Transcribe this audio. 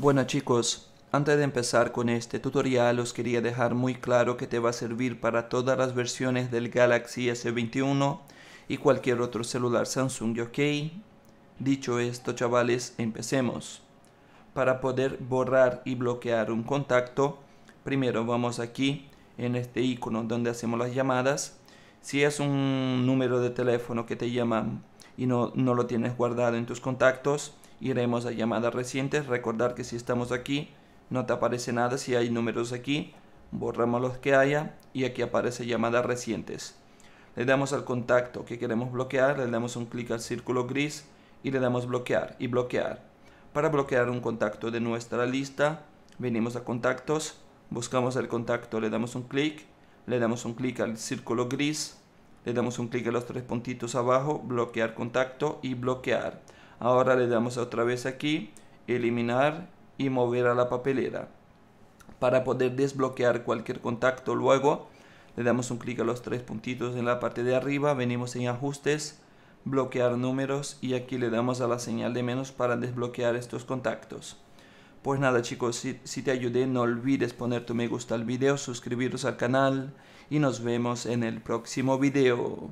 Bueno chicos, antes de empezar con este tutorial os quería dejar muy claro que te va a servir para todas las versiones del Galaxy S21 y cualquier otro celular Samsung, ¿ok? Dicho esto chavales, empecemos. Para poder borrar y bloquear un contacto, primero vamos aquí en este icono donde hacemos las llamadas. Si es un número de teléfono que te llaman y no, lo tienes guardado en tus contactos, iremos a llamadas recientes, recordar que si estamos aquí, no te aparece nada, si hay números aquí, borramos los que haya y aquí aparece llamadas recientes. Le damos al contacto que queremos bloquear, le damos un clic al círculo gris y le damos bloquear y bloquear. Para bloquear un contacto de nuestra lista, venimos a contactos, buscamos el contacto, le damos un clic, le damos un clic al círculo gris le damos un clic a los tres puntitos abajo, bloquear contacto y bloquear. Ahora le damos otra vez aquí, eliminar y mover a la papelera. Para poder desbloquear cualquier contacto luego, le damos un clic a los tres puntitos en la parte de arriba, venimos en ajustes, bloquear números y aquí le damos a la señal de menos para desbloquear estos contactos. Pues nada chicos, si, te ayudé no olvides poner tu me gusta al video, suscribiros al canal y nos vemos en el próximo video.